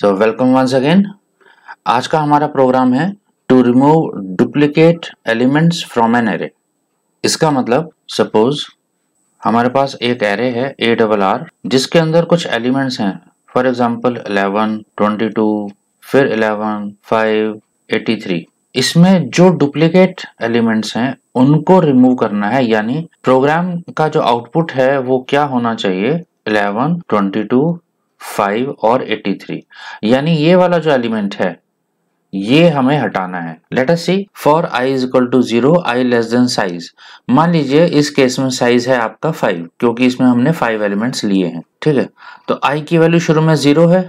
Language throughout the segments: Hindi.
सो वेलकम वंस अगेन आज का हमारा प्रोग्राम है to remove duplicate elements from an array इसका मतलब सपोज हमारे पास एक एरे है ए डबल आर जिसके अंदर कुछ एलिमेंट्स हैं for example eleven twenty two फिर एलेवन फाइव एटी थ्री इसमें जो डुप्लीकेट एलिमेंट्स हैं उनको रिमूव करना है यानी प्रोग्राम का जो आउटपुट है वो क्या होना चाहिए इलेवन ट्वेंटी टू फाइव और एट्टी थ्री यानी ये वाला जो एलिमेंट है ये हमें हटाना है let us see for i is equal to zero i less than size मान लीजिए इस केस में साइज है आपका फाइव क्योंकि इसमें हमने फाइव एलिमेंट्स लिए हैं ठीक है तो आई की वैल्यू शुरू में जीरो है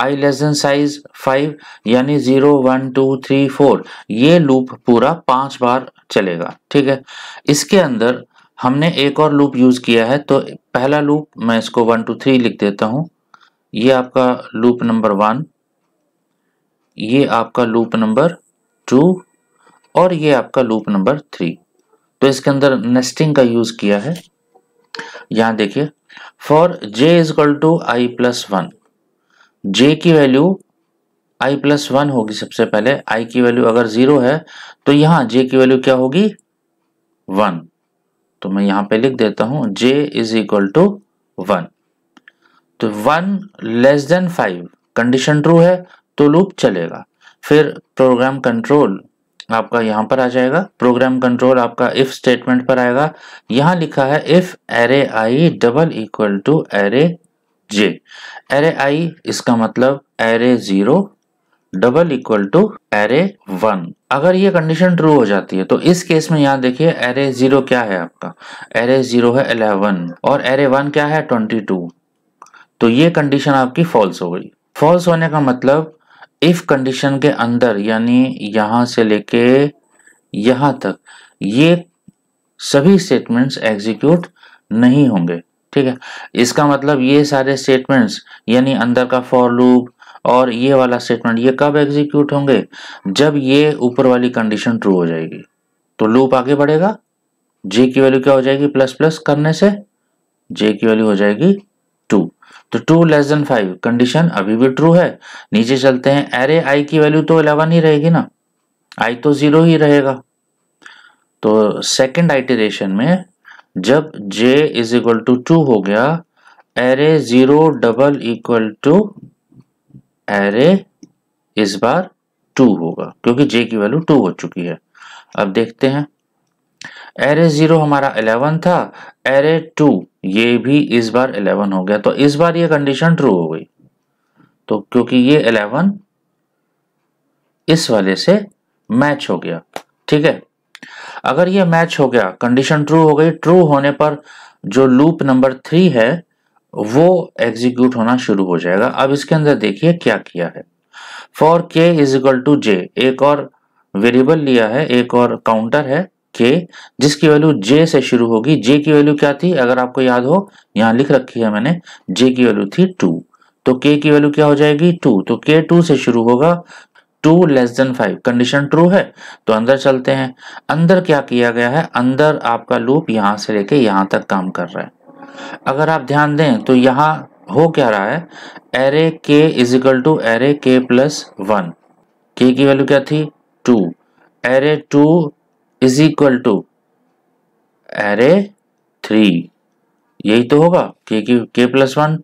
i less than size five यानी zero one two three four ये लूप पूरा पांच बार चलेगा ठीक है इसके अंदर हमने एक और लूप यूज किया है तो पहला लूप मैं इसको वन टू थ्री लिख देता हूं ये आपका लूप नंबर वन ये आपका लूप नंबर टू और ये आपका लूप नंबर थ्री तो इसके अंदर नेस्टिंग का यूज किया है यहां देखिए for j is equal to i plus one j की वैल्यू आई प्लस वन होगी सबसे पहले आई की वैल्यू अगर जीरो है तो यहां जे की वैल्यू क्या होगी वन तो मैं यहां पे लिख देता हूं j is equal to one तो one less than five condition true है तो लूप चलेगा फिर प्रोग्राम कंट्रोल आपका यहां पर आ जाएगा प्रोग्राम कंट्रोल आपका इफ स्टेटमेंट पर आएगा यहां लिखा है if array i double equal to array j array i इसका मतलब array zero double equal to array one अगर ये कंडीशन ट्रू हो जाती है तो इस केस में यहाँ देखिए एरे जीरो क्या है आपका एरे जीरो है इलेवन और एरे वन क्या है ट्वेंटी टू तो ये कंडीशन आपकी फॉल्स हो गई फॉल्स होने का मतलब इफ कंडीशन के अंदर यानी यहां से लेके यहां तक ये सभी स्टेटमेंट्स एग्जीक्यूट नहीं होंगे ठीक है इसका मतलब ये सारे स्टेटमेंट्स यानी अंदर का फॉर लूप और ये वाला स्टेटमेंट ये कब एग्जीक्यूट होंगे जब ये ऊपर वाली कंडीशन ट्रू हो जाएगी तो लूप आगे बढ़ेगा जे की वैल्यू क्या हो जाएगी प्लस प्लस करने से जे की वैल्यू हो जाएगी तो two less than five condition अभी भी ट्रू है नीचे चलते हैं अरे आई की वैल्यू तो इलेवन ही रहेगी ना आई तो जीरो ही रहेगा तो सेकेंड आइटरेशन में जब j is equal to two हो गया array zero double equal to array इस बार टू होगा क्योंकि जे की वैल्यू टू हो चुकी है अब देखते हैं एरे जीरो हमारा इलेवन था एरे टू ये भी इस बार इलेवन हो गया तो इस बार ये कंडीशन ट्रू हो गई तो क्योंकि ये इलेवन इस वाले से मैच हो गया ठीक है अगर ये मैच हो गया कंडीशन ट्रू हो गई ट्रू होने पर जो लूप नंबर थ्री है वो एग्जीक्यूट होना शुरू हो जाएगा अब इसके अंदर देखिए क्या किया है फॉर के इज इक्वल टू जे एक और वेरिएबल लिया है एक और काउंटर है के जिसकी वैल्यू जे से शुरू होगी जे की वैल्यू क्या थी अगर आपको याद हो यहाँ लिख रखी है मैंने जे की वैल्यू थी टू तो के की वैल्यू क्या हो जाएगी टू तो के टू से शुरू होगा two less than five condition true है तो अंदर चलते हैं अंदर क्या किया गया है अंदर आपका लूप यहां से लेके यहां तक काम कर रहा है अगर आप ध्यान दें तो यहां हो क्या रहा है array k is equal to array k plus one k की वैल्यू क्या थी two array two is equal to array three यही तो होगा के की के प्लस वन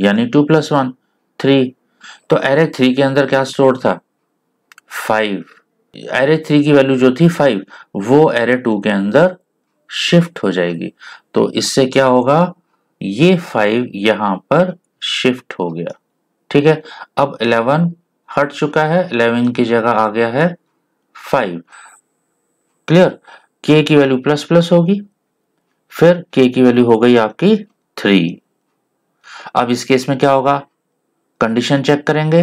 यानी टू प्लस वन थ्री तो एरे थ्री के अंदर क्या स्टोर था फाइव एरे थ्री की वैल्यू जो थी फाइव वो एरे टू के अंदर शिफ्ट हो जाएगी तो इससे क्या होगा ये फाइव यहां पर शिफ्ट हो गया ठीक है अब इलेवन हट चुका है इलेवन की जगह आ गया है फाइव क्लियर के की वैल्यू प्लस प्लस होगी फिर के की वैल्यू हो गई आपकी थ्री अब इस केस में क्या होगा कंडीशन चेक करेंगे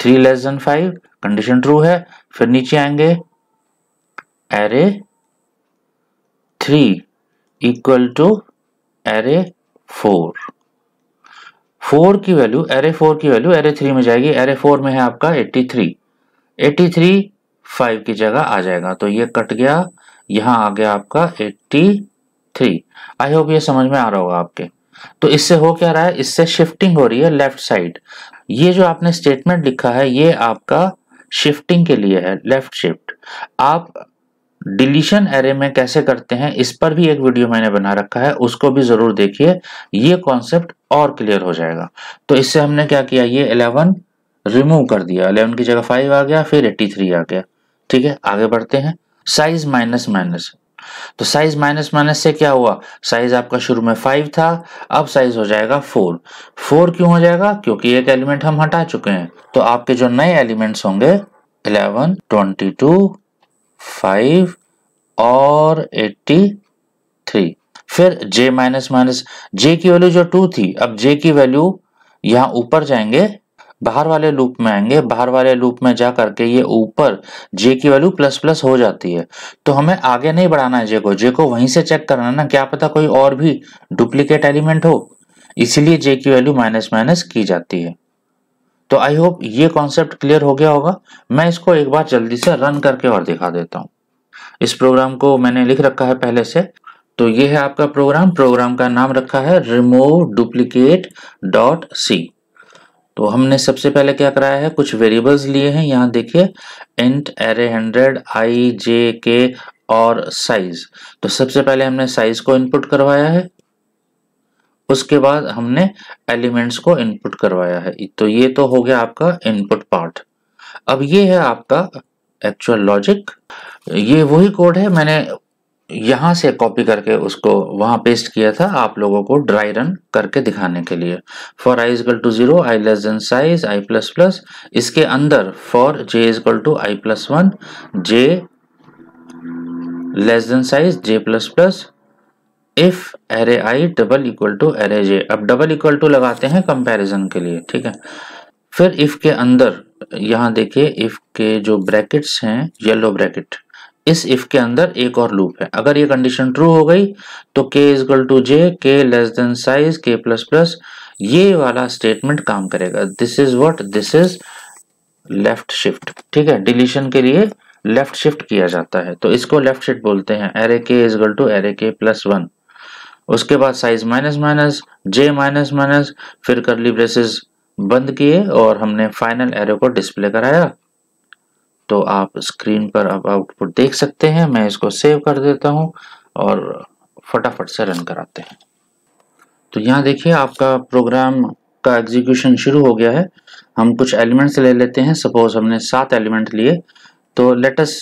three less than five condition true है फिर नीचे आएंगे array three equal to array four four की वैल्यू एरे फोर की वैल्यू एरे थ्री में जाएगी एरे फोर में है आपका eighty three eighty three five की जगह आ जाएगा तो ये कट गया यहां आ गया आपका एट्टी थ्री आई होप ये समझ में आ रहा होगा आपके तो इससे हो क्या रहा है इससे शिफ्टिंग हो रही है लेफ्ट साइड ये जो आपने स्टेटमेंट लिखा है ये आपका शिफ्टिंग के लिए है लेफ्ट शिफ्ट आप डिलीशन एरे में कैसे करते हैं इस पर भी एक वीडियो मैंने बना रखा है उसको भी जरूर देखिए ये कॉन्सेप्ट और क्लियर हो जाएगा तो इससे हमने क्या किया ये 11 रिमूव कर दिया 11 की जगह 5 आ गया फिर 83 आ गया ठीक है आगे बढ़ते हैं साइज माइनस माइनस तो साइज माइनस माइनस से क्या हुआ साइज आपका शुरू में फाइव था अब साइज हो जाएगा फोर फोर क्यों हो जाएगा क्योंकि एक एलिमेंट हम हटा चुके हैं तो आपके जो नए एलिमेंट्स होंगे इलेवन ट्वेंटी टू फाइव और एट्टी थ्री फिर जे माइनस माइनस जे की वैल्यू जो टू थी अब जे की वैल्यू यहां ऊपर जाएंगे बाहर वाले लूप में आएंगे बाहर वाले लूप में जा करके ये ऊपर जे की वैल्यू प्लस प्लस हो जाती है तो हमें आगे नहीं बढ़ाना है जे को जे को वहीं से चेक करना है ना क्या पता कोई और भी डुप्लीकेट एलिमेंट हो इसीलिए जे की वैल्यू माइनस माइनस की जाती है तो आई होप ये कॉन्सेप्ट क्लियर हो गया होगा मैं इसको एक बार जल्दी से रन करके और दिखा देता हूँ इस प्रोग्राम को मैंने लिख रखा है पहले से तो ये है आपका प्रोग्राम प्रोग्राम का नाम रखा है रिमूव डुप्लीकेट डॉट सी तो हमने सबसे पहले क्या कराया है कुछ वेरिएबल्स लिए हैं यहाँ देखिए int array hundred i j k और साइज तो सबसे पहले हमने साइज को इनपुट करवाया है उसके बाद हमने एलिमेंट्स को इनपुट करवाया है तो ये तो हो गया आपका इनपुट पार्ट अब ये है आपका एक्चुअल लॉजिक ये वही कोड है मैंने यहां से कॉपी करके उसको वहां पेस्ट किया था आप लोगों को ड्राई रन करके दिखाने के लिए for i is equal to zero i less than size i plus plus इसके अंदर for j is equal to i plus one j less than size j plus plus if array i double equal to array j अब डबल इक्वल टू लगाते हैं कंपेरिजन के लिए ठीक है फिर इफ के अंदर यहां देखिए इफ के जो ब्रैकेट्स हैं येलो ब्रैकेट इस इफ के अंदर एक और लूप है अगर ये कंडीशन ट्रू हो गई तो के equal to j k less than size k plus plus ये वाला स्टेटमेंट काम करेगा this is what this is left shift ठीक है डिलीशन के लिए लेफ्ट शिफ्ट किया जाता है तो इसको लेफ्ट शिफ्ट बोलते हैं array k is equal to array k plus one उसके बाद size minus minus j minus minus फिर करली ब्रेसिस बंद किए और हमने फाइनल एरो को डिस्प्ले कराया तो आप स्क्रीन पर अब आउटपुट देख सकते हैं मैं इसको सेव कर देता हूं और फटाफट से रन कराते हैं तो यहाँ देखिए आपका प्रोग्राम का एग्जीक्यूशन शुरू हो गया है हम कुछ एलिमेंट्स ले लेते हैं सपोज हमने सात एलिमेंट लिए तो let's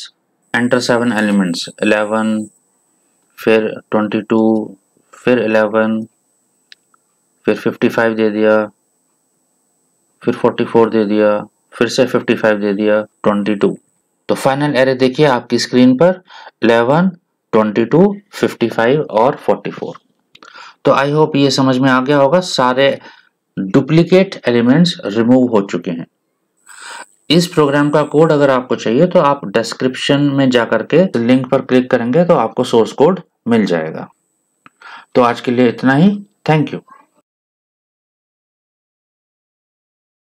enter seven elements eleven फिर ट्वेंटी टू फिर एलेवन फिर फिफ्टी फाइव दे दिया फिर फोर्टी फोर दे दिया फिर से 55 दे दिया 22 तो फाइनल एरे देखिए आपकी स्क्रीन पर 11, 22, 55 और 44 तो आई होप ये समझ में आ गया होगा सारे डुप्लीकेट एलिमेंट्स रिमूव हो चुके हैं इस प्रोग्राम का कोड अगर आपको चाहिए तो आप डिस्क्रिप्शन में जा करके लिंक पर क्लिक करेंगे तो आपको सोर्स कोड मिल जाएगा तो आज के लिए इतना ही थैंक यू